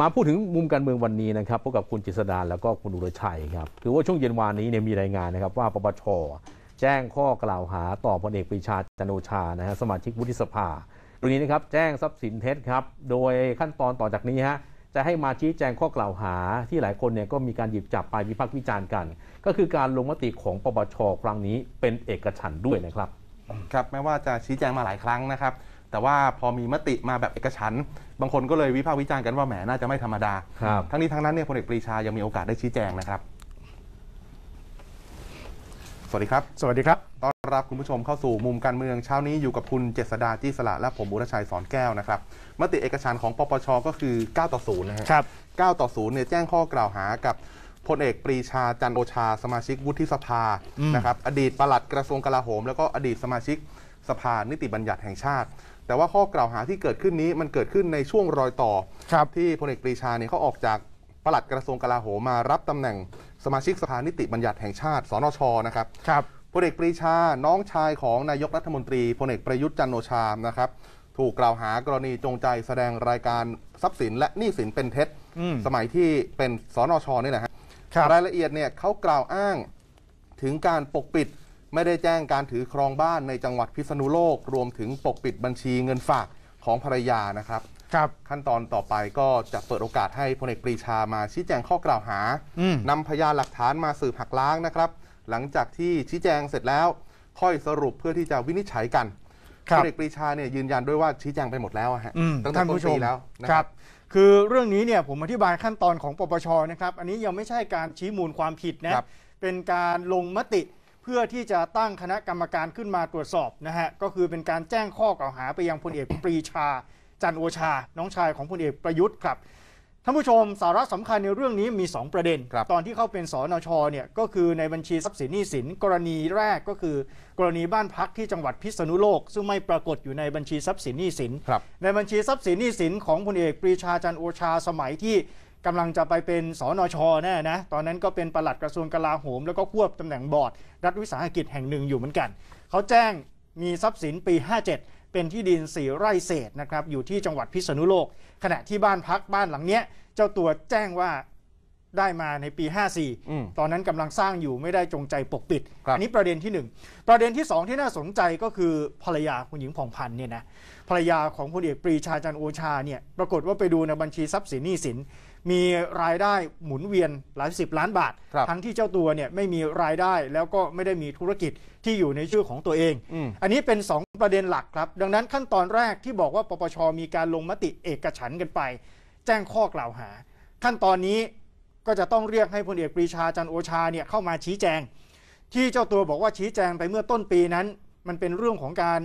มาพูดถึงมุมการเมืองวันนี้นะครับพบกับคุณจิตสดาแล้วก็คุณอุรชัยครับคือว่าช่วงเย็นวานนี้เนี่ยมีรายงานนะครับ ว่าปปชแจ้งข้อกล่าวหาต่อพลเอกปรีชาจันโอชานะฮะสมาชิกวุฒิสภาตรงนี้นะครับแจ้งทรัพย์สินเท็จครับ โดยขั้นตอนต่อจากนี้ฮะจะให้มาชี้แจงข้อกล่าวหาที่หลายคนเนี่ยก็มีการหยิบจับไปวิพากษ์วิจารณ์กัน ก็คือการลงมติของปปชครั้งนี้ เป็นเอกฉันท์ด้วยนะครับครับแม้ว่าจะชี้แจงมาหลายครั้งนะครับแต่ว่าพอมีมติมาแบบเอกฉัน บางคนก็เลยวิพากษ์วิจารณ์กันว่าแหมน่าจะไม่ธรรมดา ทั้งนี้ทั้งนั้นเนี่ยพลเอกปรีชายังมีโอกาสได้ชี้แจงนะครับ สวัสดีครับ สวัสดีครับ ต้อนรับคุณผู้ชมเข้าสู่มุมการเมือง เช้านี้อยู่กับคุณเจษดาจี้สละและผมบุรชัยสอนแก้วนะครับ มติเอกฉันของปปชก็คือ 9 ต่อ0นะะครับ9 ต่อ0เนี่ยแจ้งข้อกล่าวหากับพลเอกปรีชาจันโอชาสมาชิกวุฒิสภานะครับอดีตปลัดกระทรวงกลาโหมแล้วก็อดีตสมาชิกสภานิติบัญญัติแห่งชาติแต่ว่าข้อกล่าวหาที่เกิดขึ้นนี้มันเกิดขึ้นในช่วงรอยต่อ ที่พลเอกปรีชาเนี่ยเขาออกจากปลัดกระทรวงกลาโหมมารับตำแหน่งสมาชิกสภานิติบัญญัติแห่งชาติสนชนะครับครับพลเอกปรีชาน้องชายของนายกรัฐมนตรีพลเอกประยุทธ์จันโอชา นะครับ ถูกกล่าวหากรณีจงใจแสดงรายการทรัพย์สิน และหนี้สินเป็นเท็จสมัยที่เป็นสนชนี่แหละฮะรายละเอียดเนี่ยเขากล่าวอ้างถึงการปกปิดไม่ได้แจ้งการถือครองบ้านในจังหวัดพิษณุโลก รวมถึงปกปิดบัญชีเงินฝากของภรรยานะครับ ครับ ขั้นตอนต่อไปก็จะเปิดโอกาสให้พลเอกปรีชามาชี้แจงข้อกล่าวหานำพยานหลักฐานมาสืบหักล้างนะครับ หลังจากที่ชี้แจงเสร็จแล้ว ค่อยสรุปเพื่อที่จะวินิจฉัยกันพลเอกปรีชาเนี่ยยืนยันด้วยว่าชี้แจงไปหมดแล้วฮะตั้งแต่ต้นปีแล้วนะครับ คือเรื่องนี้เนี่ยผมอธิบายขั้นตอนของปปชนะครับ อันนี้ยังไม่ใช่การชี้มูลความผิดนะ เป็นการลงมติพื่อที่จะตั้งคณะกรรมการขึ้นมาตรวจสอบนะฮะก็คือเป็นการแจ้งข้อกล่าวหาไปยังพลเอกปรีชาจันโอชา น้องชายของพลเอกประยุทธ์ครับท่านผู้ชม สาระสำคัญในเรื่องนี้มี 2 ประเด็น ตอนที่เข้าเป็น สนช เนี่ยก็คือในบัญชีทรัพย์สินหนี้สิน กรณีแรกก็คือกรณีบ้านพักที่จังหวัดพิษณุโลก ซึ่งไม่ปรากฏอยู่ในบัญชีทรัพย์สินหนี้สินในบัญชีทรัพย์สินหนี้สินของพลเอกปรีชาจันโอชาสมัยที่กำลังจะไปเป็น สนชแน่นะ ตอนนั้นก็เป็นประหลัดกระทรวงกลาโหม แล้วก็ควบตำแหน่งบอร์ดรัฐวิสาหกิจแห่งหนึ่งอยู่เหมือนกัน เขาแจ้งมีทรัพย์สินปี 57 เป็นที่ดินสี่ไร่เศษนะครับอยู่ที่จังหวัดพิษณุโลก ขณะที่บ้านพักบ้านหลังเนี้ยเจ้าตัวแจ้งว่าได้มาในปี 54 ตอนนั้นกำลังสร้างอยู่ไม่ได้จงใจปกปิดอันนี้ประเด็นที่ 1 ประเด็นที่ 2 ที่น่าสนใจก็คือภรรยาคุณหญิงผ่องพันธ์เนี่ยนะภรรยาของพลเอกปรีชาจันโอชาเนี่ยปรากฏว่าไปดูในบัญชีทรัพย์สินหนี้สินมีรายได้หมุนเวียนหลายสิบล้านบาท ทั้งที่เจ้าตัวเนี่ยไม่มีรายได้แล้วก็ไม่ได้มีธุรกิจที่อยู่ในชื่อของตัวเองออันนี้เป็น2ประเด็นหลักครับ ดังนั้นขั้นตอนแรกที่บอกว่า ปปชมีการลงมติเอกฉันกันไป แจ้งข้อกล่าวหา ขั้นตอนนี้ก็จะต้องเรียกให้พลเอกปรีชาจันรโอชาเนี่ยเข้ามาชี้แจง ที่เจ้าตัวบอกว่าชี้แจงไปเมื่อต้นปีนั้น มันเป็นเรื่องของการ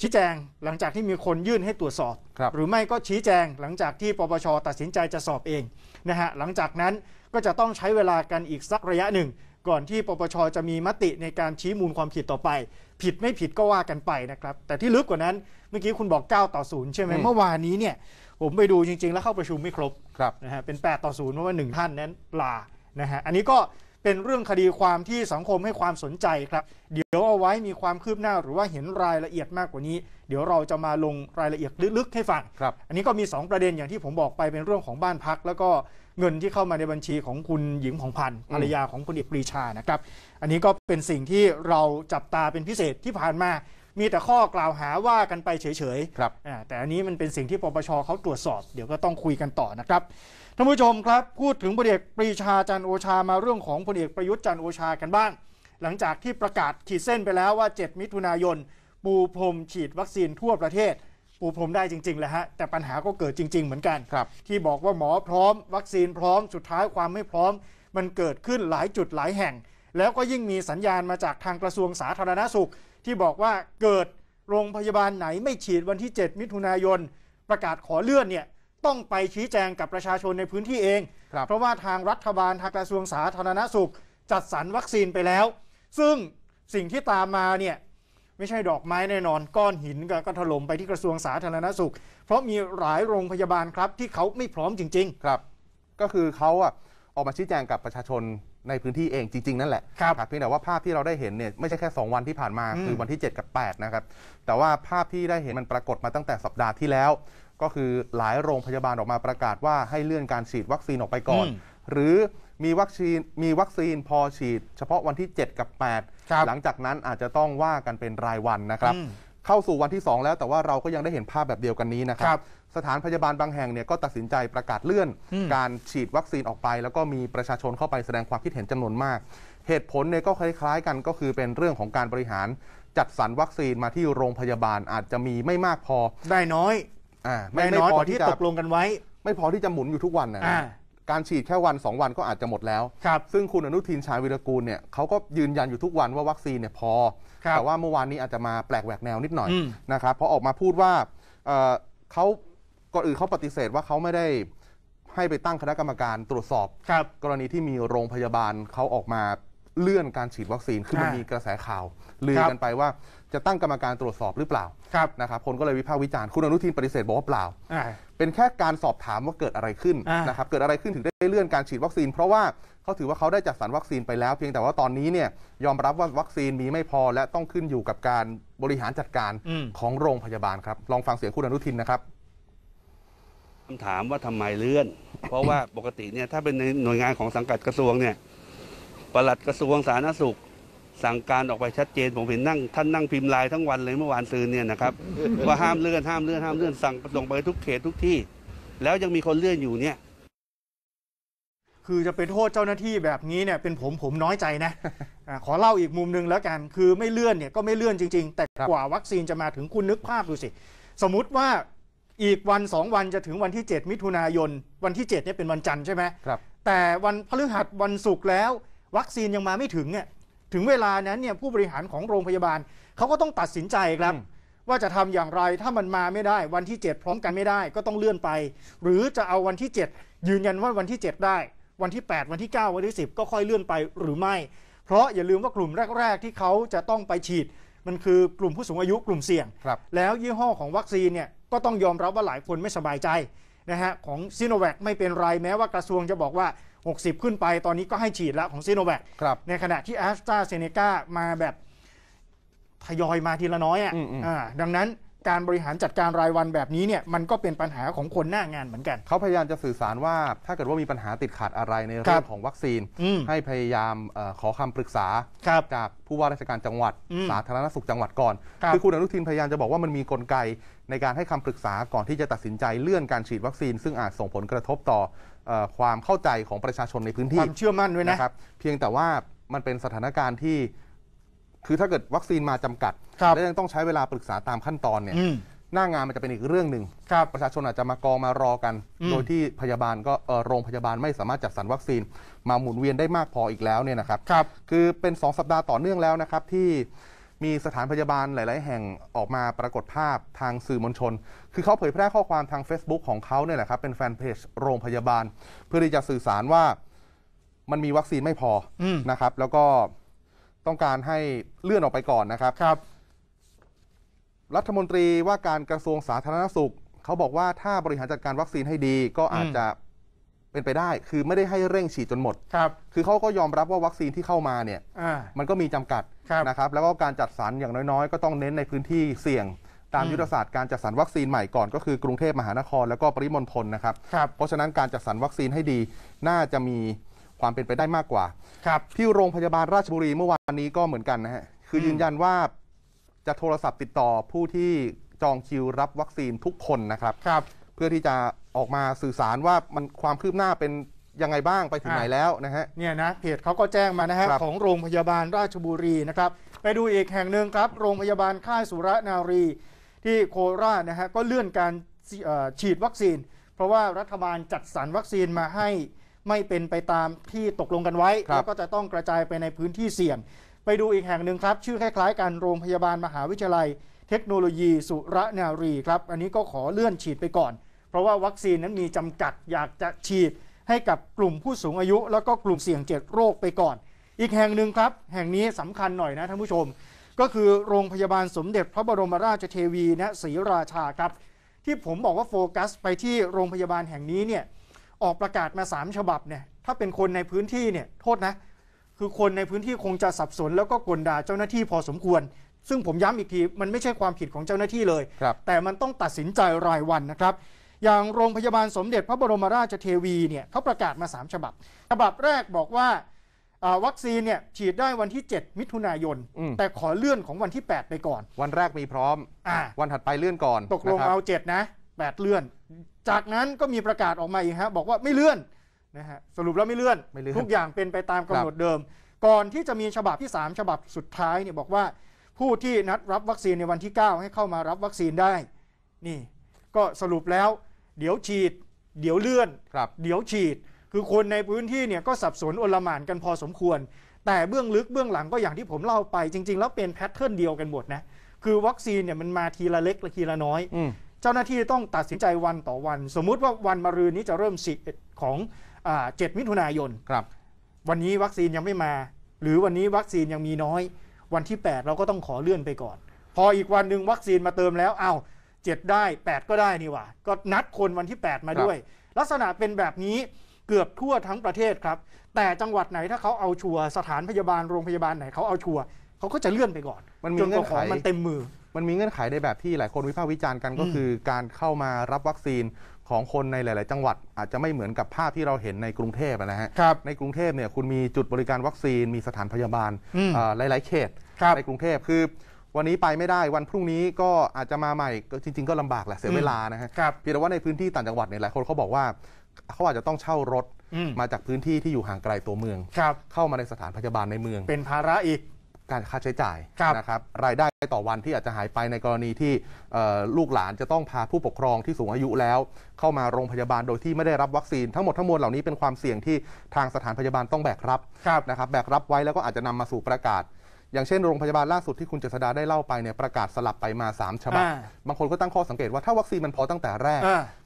ชี้แจงหลังจากที่มีคนยื่นให้ตรวจสอบ หรือไม่ก็ชี้แจงหลังจากที่ปปชตัดสินใจจะสอบเองนะฮะหลังจากนั้นก็จะต้องใช้เวลากันอีกสักระยะหนึ่ง ก่อนที่ปปชจะมีมติในการชี้มูลความผิดต่อไป ผิดไม่ผิดก็ว่ากันไปนะครับแต่ที่ลึกกว่านั้นเมื่อกี้คุณบอก 9 ต่อ0ใช่ไหมเมื่อวานนี้เนี่ย ผมไปดูจริง ๆ แล้วเข้าประชุมไม่ครบรบนะฮะเป็น 8ต่อ0เพราะว่าหนึ่งท่านนั้นลานะฮะอันนี้ก็เป็นเรื่องคดีความที่สังคมให้ความสนใจครับ เดี๋ยวเอาไว้มีความคืบหน้า หรือว่าเห็นรายละเอียดมากกว่านี้ เดี๋ยวเราจะมาลงรายละเอียดลึก ๆให้ฟังครับ อันนี้ก็มี 2 ประเด็นอย่างที่ผมบอกไปเป็นเรื่องของบ้านพัก แล้วก็เงินที่เข้ามาในบัญชีของคุณหญิงของพันธ์ภรรยาของคุณเอกปรีชานะครับอันนี้ก็เป็นสิ่งที่เราจับตาเป็นพิเศษที่ผ่านมามีแต่ข้อกล่าวหาว่ากันไปเฉยๆครับแต่อันนี้มันเป็นสิ่งที่ปปชเขาตรวจสอบ เดี๋ยวก็ต้องคุยกันต่อนะครับท่านผู้ชมครับ พูดถึงพลเอกปรีชาจันโอชามาเรื่องของพลเอกประยุทธ์จันโอชากันบ้าง หลังจากที่ประกาศขีดเส้นไปแล้วว่า 7 มิถุนายนปูพรมฉีดวัคซีนทั่วประเทศปูพรมได้จริงๆแหละฮะแต่ปัญหาก็เกิดจริง ๆเหมือนกันครับที่บอกว่าหมอพร้อมวัคซีนพร้อม สุดท้ายความไม่พร้อม มันเกิดขึ้นหลายจุดหลายแห่ง แล้วก็ยิ่งมีสัญญาณมาจากทางกระทรวงสาธารณาสุข ที่บอกว่าเกิดโรงพยาบาลไหนไม่ฉีดวันที่ 7 มิถุนายน ประกาศขอเลื่อนเนี่ยต้องไปชี้แจงกับประชาชนในพื้นที่เอง เพราะว่าทางรัฐบาลทางกระทรวงสาธารณสุข จัดสรรวัคซีนไปแล้ว ซึ่งสิ่งที่ตามมาเนี่ยไม่ใช่ดอกไม้แน่นอนก้อนหินก็ถล่มไปที่กระทรวงสาธารณสุข เพราะมีหลายโรงพยาบาลครับ ที่เขาไม่พร้อมจริงๆ ครับ ก็คือเขาอะออกมาชี้แจงกับประชาชนในพื้นที่เองจริงๆนั่นแหละครับเพียงแต่ว่าภาพที่เราได้เห็นเนี่ยไม่ใช่แค่ 2 วันที่ผ่านมาคือวันที่7กับ8 นะครับ แต่ว่าภาพที่ได้เห็นมันปรากฏมาตั้งแต่สัปดาห์ที่แล้วก็คือหลายโรงพยาบาลออกมาประกาศว่าให้เลื่อนการฉีดวัคซีนออกไปก่อน หรือมีวัคซีนมีวัคซีนพอฉีด เฉพาะวันที่ 7 กับ8หลังจากนั้นอาจจะต้องว่ากันเป็นรายวันนะครับ เข้าสู่วันที่ 2 แล้วแต่ว่าเราก็ยังได้เห็นภาพแบบเดียวกันนี้นะครับ สถานพยาบาลบางแห่งเนี่ยก็ตัดสินใจประกาศเลื่อนการฉีดวัคซีนออกไป แล้วก็มีประชาชนเข้าไปแสดงความคิดเห็นจำนวนมาก เหตุผลเนี่ยก็คล้ายๆ กันก็คือเป็นเรื่องของการบริหารจัดสรรวัคซีนมาที่โรงพยาบาลอาจจะมีไม่มากพอ ได้น้อยอไม่ไม่พอที่ตกลงกันไว้ ไม่พอที่จะหมุนอยู่ทุกวันนะการฉีดแค่วัน 2 วันก็อาจจะหมดแล้วครับซึ่งคุณอนุทินชาญวิรกูลเนี่ยเขาก็ยืนยันอยู่ทุกวันว่าวัคซีนเนี่ยพอ แต่ว่าเมื่อวานนี้อาจจะมาแปลกแหวกแนวนิดหน่อยนะครับพอออกมาพูดว่าเเขาก่อนอื่นเขาปฏิเสธว่าเขาไม่ได้ให้ไปตั้งคณะกรรมการตรวจสอบครับกรณีที่มีโรงพยาบาลเขาออกมาเลื่อนการฉีดวัคซีนคือมันามีกระแสข่าวลือกันไปว่าจะตั้งกรรมการตรวจสอบหรือเปล่าครับนะครับคนก็เลยวิพากษ์วิจารณ์คุณอนุทินปฏิเสธบอกว่าเปล่าเป็นแค่การสอบถามว่าเกิดอะไรขึ้นนะครับ เกิดอะไรขึ้นถึงได้เลื่อนการฉีดวัคซีน เพราะว่าเขาถือว่าเขาได้จัดสรรวัคซีนไปแล้ว เพียงแต่ว่าตอนนี้เนี่ย ยอมรับว่าวัคซีนมีไม่พอและต้องขึ้นอยู่กับการบริหารจัดการอของโรงพยาบาลครับ ลองฟังเสียงคุณอนุทินนะครับคำถามว่าทำไมเลื่อน เพราะว่าปกติเนี่ยถ้าเป็นในหน่วยงานของสังกัดกระทรวงเนี่ยปลัดกระทรวงสาธารณสุขสั่งการออกไปชัดเจนผมเห็นนั่งท่านนั่งพิมพ์ลายทั้งวันเลยเมื่อวานซืนเนี่ยนะครับว่าห้ามเลื่อนห้ามเลื่อนห้ามเลื่อนสั่งส่งไปทุกเขตทุกที่ แล้วยังมีคนเลื่อนอยู่เนี่ย คือจะไปโทษเจ้าหน้าที่แบบนี้เนี่ย เป็นผมผมน้อยใจนะะขอเล่าอีกมุมนึงแล้วกันคือไม่เลื่อนเนี่ยก็ไม่เลื่อนจริง ๆ แต่กว่าวัคซีนจะมาถึงคุณนึกภาพดูสิสมมติว่าอีกวันสองวันจะถึงวันที่ 7 มิถุนายน วันที่7เนี่ยเป็นวันจันทร์ใช่ไหมครับแต่วันพฤหัสวันศุกร์แล้ว วัคซีนยังมาไม่ถึงเนี่ยถึงเวลานั้นเนี่ยผู้บริหารของโรงพยาบาลเขาก็ต้องตัดสินใจครับว่าจะทำอย่างไรถ้ามันมาไม่ได้ วันที่7พร้อมกันไม่ได้ก็ต้องเลื่อนไป หรือจะเอาวันที่ 7 ยืนยันว่าวันที่ 7 ได้ วันที่ 8 วันที่ 9 วันที่ 10 ก็ค่อยเลื่อนไปหรือไม่ เพราะอย่าลืมว่ากลุ่มแรกๆที่เขาจะต้องไปฉีด มันคือกลุ่มผู้สูงอายุกลุ่มเสี่ยงแล้วยี่ห้อของวัคซีนเนี่ยก็ต้องยอมรับว่าหลายคนไม่สบายใจนะฮะของซีโนแวคไม่เป็นไรแม้ว่ากระทรวงจะบอกว่า 60 ขึ้นไป ตอนนี้ก็ให้ฉีดแล้วของซีโนแวคครับในขณะที่แอสตราเซเนกามาแบบทยอยมาทีละน้อยอ่ะอ่ดังนั้นการบริหารจัดการรายวันแบบนี้เนี่ยมันก็เป็นปัญหาของคนหน้างานเหมือนกัน เขาพยายามจะสื่อสารว่าถ้าเกิดว่ามีปัญหาติดขัดอะไรในเรื่องของวัคซีน ให้พยายามขอคำปรึกษาจากผู้ว่าราชการจังหวัดสาธารณสุขจังหวัดก่อนคือคุณอนุทินพยายามจะบอกว่ามันมีกลไกในการให้คำปรึกษาก่อนที่จะตัดสินใจเลื่อนการฉีดวัคซีนซึ่งอาจส่งผลกระทบต่ออความเข้าใจของประชาชนในพื้นที่ความเชื่อมั่นด้วยนะครับเพียงแต่ว่ามันเป็นสถานการณ์ที่คือถ้าเกิดวัคซีนมาจำกัดและยังต้องใช้เวลาปรึกษาตามขั้นตอนเนี่ยหน้างานมันจะเป็นอีกเรื่องหนึ่งประชาชนอาจจะมากองมารอกันโดยที่พยาบาลก็โรงพยาบาลไม่สามารถจัดสรรวัคซีนมาหมุนเวียนได้มากพออีกแล้วเนี่ยนะครับคือเป็น 2 สัปดาห์ต่อเนื่องแล้วนะครับที่มีสถานพยาบาลหลาย ๆ แห่งออกมาปรากฏภาพทางสื่อมวลชน คือเขาเผยแพร่ข้อความทาง Facebook ของเขาเนี่ยแหละครับ เป็นแฟนเพจโรงพยาบาล เพื่อที่จะสื่อสารว่ามันมีวัคซีนไม่พออนะครับ แล้วก็ต้องการให้เลื่อนออกไปก่อนนะครับครับ รัฐมนตรีว่าการกระทรวงสาธารณสุข เขาบอกว่าถ้าบริหารจัดการวัคซีนให้ดีก็อาจจะเป็นไปได้ คือไม่ได้ให้เร่งฉีดจนหมด ครับ คือเขาก็ยอมรับว่าวัคซีนที่เข้ามาเนี่ย อ่า มันก็มีจำกัดครับนะครับ แล้วก็การจัดสรรอย่างน้อยๆ ก็ต้องเน้นในพื้นที่เสี่ยง ตามยุทธศาสตร์การจัดสรรวัคซีนใหม่ก่อน ก็คือกรุงเทพมหานคร แล้วก็ปริมณฑลนะครับครับ เพราะฉะนั้นการจัดสรรวัคซีนให้ดี น่าจะมีความเป็นไปได้มากกว่า ครับที่โรงพยาบาลราชบุรีเมื่อวานนี้ก็เหมือนกันนะฮะ คือยืนยันว่าจะโทรศัพท์ติดต่อผู้ที่จองคิวรับวัคซีนทุกคนนะครับ ครับ เพื่อที่จะออกมาสื่อสารว่ามันความคืบหน้าเป็นยังไงบ้างไปถึงไหนแล้วนะฮะเนี่ยนะเพจเขาก็แจ้งมานะฮะของโรงพยาบาลราชบุรีนะครับไปดูอีกแห่งหนึ่งครับ โรงพยาบาลค่ายสุรนารี ที่โคราชนะฮะก็เลื่อนการฉีดวัคซีน เพราะว่ารัฐบาลจัดสรรวัคซีนมาให้ไม่เป็นไปตามที่ตกลงกันไว้แล้วก็จะต้องกระจายไปในพื้นที่เสี่ยง ไปดูอีกแห่งหนึ่งครับชื่อคล้ายๆกันโรงพยาบาลมหาวิทยาลัย เทคโนโลยี สุรนารีครับอันนี้ก็ขอเลื่อนฉีดไปก่อนเพราะว่าวัคซีนนั้นมีจำกัดอยากจะฉีดให้กับกลุ่มผู้สูงอายุ แล้วก็กลุ่มเสี่ยงเจ็ดโรคไปก่อน อีกแห่งหนึ่งครับ แห่งนี้สำคัญหน่อยนะท่านผู้ชม ก็คือโรงพยาบาลสมเด็จพระบรมราชเทวีนศรีราชาครับ ที่ผมบอกว่าโฟกัสไปที่โรงพยาบาลแห่งนี้เนี่ยออกประกาศมา 3 ฉบับเนี่ยถ้าเป็นคนในพื้นที่เนี่ยโทษนะคือคนในพื้นที่คงจะสับสน แล้วก็กลด่าเจ้าหน้าที่พอสมควร ซึ่งผมย้ำอีกทีมันไม่ใช่ความผิดของเจ้าหน้าที่เลย แต่มันต้องตัดสินใจรายวันนะครับอย่างโรงพยาบาลสมเด็จพระบรมราชเทวีเนี่ยเขาประกาศมา 3ฉบับ ฉบับแรกบอกว่า วัคซีนเนี่ยฉีดได้วันที่ 7มิถุนายน แต่ขอเลื่อนของวันที่ 8 ไปก่อน วันแรกมีพร้อมอวันถัดไปเลื่อนก่อนตกลงเอา7นะ 8 เลื่อน จากนั้นก็มีประกาศออกมาอีกฮะบอกว่าไม่เลื่อนนะฮะสรุปแล้วไม่เลื่อนอนทุกอย่างเป็นไปตามกำหนดเดิม ก่อนที่จะมีฉบับที่3ฉบับสุดท้ายเนี่ยบอกว่าผู้ที่นัดรับวัคซีนในวันที่ 9 ให้เข้ามารับวัคซีนได้ นี่ ก็สรุปแล้วเดี๋ยวฉีด เดี๋ยวเลื่อน เดี๋ยวฉีด คือคนในพื้นที่เนี่ยก็สับสนอลหม่านกันพอสมควร แต่เบื้องลึกเบื้องหลังก็อย่างที่ผมเล่าไป จริง ๆ แล้วเป็นแพทเทิร์นเดียวกันหมดนะ คือวัคซีนเนี่ยมันมาทีละเล็กละทีละน้อย เจ้าหน้าที่ต้องตัดสินใจวันต่อวัน สมมุติว่าวันมรืนนี้จะเริ่มสิของเจ็ดมิถุนายนครับ วันนี้วัคซีนยังไม่มา หรือวันนี้วัคซีนยังมีน้อย วันที่ 8 เราก็ต้องขอเลื่อนไปก่อน พออีกวันหนึ่งวัคซีนมาเติมแล้ว เอ้าเจ็ดได้ 8 ก็ได้นี่ว่าก็นัดคนวันที่ 8 มาด้วย ลักษณะเป็นแบบนี้เกือบทั่วทั้งประเทศครับแต่จังหวัดไหนถ้าเขาเอาชัวสถานพยาบาลโรงพยาบาลไหนเขาเอาชัวเขาก็จะเลื่อนไปก่อนมันมีเงื่อขไขมันเต็มมือ มันมีเงื่อนไขในแบบที่หลายคนวิพากษ์วิจารณ์กัน ก็คือการเข้ามารับวัคซีนของคนในหลาย ๆ จังหวัดอาจจะไม่เหมือนกับภาพที่เราเห็นในกรุงเทพนะฮะในกรุงเทพเนี่ยคุณมีจุดบริการวัคซีนมีสถานพยาบาลหลาย ๆ เขตในกรุงเทพคือวันนี้ไปไม่ได้วันพรุ่งนี้ก็อาจจะมาใหม่ก็จริง ๆ ก็ลำบากแหละเสียเวลานะฮะครับเพียงแต่ว่าในพื้นที่ต่างจังหวัดเนี่ยหลายคนเขาบอกว่าเขาอาจจะต้องเช่ารถมาจากพื้นที่ที่อยู่ห่างไกลตัวเมืองครับเข้ามาในสถานพยาบาลในเมือง เป็นภาระอีกการค่าใช้จ่ายนะครับรายได้ต่อวันที่อาจจะหายไปในกรณีที่ลูกหลานจะต้องพาผู้ปกครองที่สูงอายุแล้ว เข้ามาโรงพยาบาลโดยที่ไม่ได้รับวัคซีนทั้งหมดทั้งมวลเหล่านี้เป็นความเสี่ยงที่ทางสถานพยาบาลต้องแบกรับรับนะครับ แบกรับไว้แล้วก็อาจจะนำมาสู่ประกาศอย่างเช่น โรงพยาบาลล่าสุดที่คุณเจษดาได้เล่าไปเนี่ยประกาศสลับไปมา3ฉบับบางคนก็ตั้งข้อสังเกตว่า ถ้าวัคซีนมันพอตั้งแต่แรก